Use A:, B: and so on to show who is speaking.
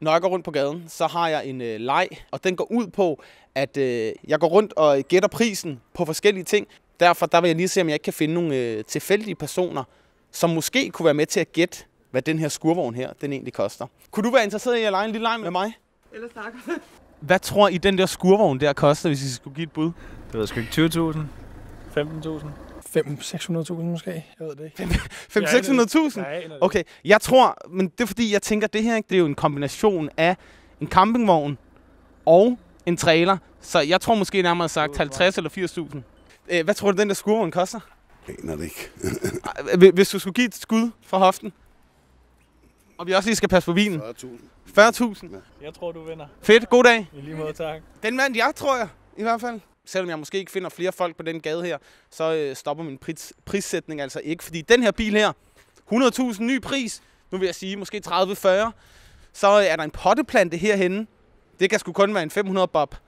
A: Når jeg går rundt på gaden, så har jeg en øh, leg, og den går ud på, at øh, jeg går rundt og gætter prisen på forskellige ting. Derfor der vil jeg lige se, om jeg ikke kan finde nogle øh, tilfældige personer, som måske kunne være med til at gætte, hvad den her skurvogn her, den egentlig koster. Kunne du være interesseret i at lege en lille leg med mig? Eller tak.
B: Hvad tror I, den der skurvogn der koster, hvis I skulle give et bud? Det ved jeg sgu ikke. 20.000? 15.000? 500-600.000 måske? Jeg ved det ikke. 500-600.000? Okay,
A: jeg tror, men det er fordi, jeg tænker, at det her ikke, det er jo en kombination af en campingvogn og en trailer. Så jeg tror måske nærmere sagt 50 eller 80.000. Øh, hvad tror du, den der skurvogn koster? Jeg aner det ikke. Hvis du skulle give et skud fra hoften? Og vi også lige skal passe på vinen. 40.000.
B: 40.000? Ja. Jeg tror, du vinder. Fedt, god dag. I lige måde, tak.
A: Den mand, jeg, tror jeg, i hvert fald selvom jeg måske ikke finder flere folk på den gade her, så øh, stopper min pris, prissætning altså ikke. Fordi den her bil her, 100.000 ny pris, nu vil jeg sige måske 30-40, så øh, er der en potteplante herhenne. Det kan sgu kun være en 500 bob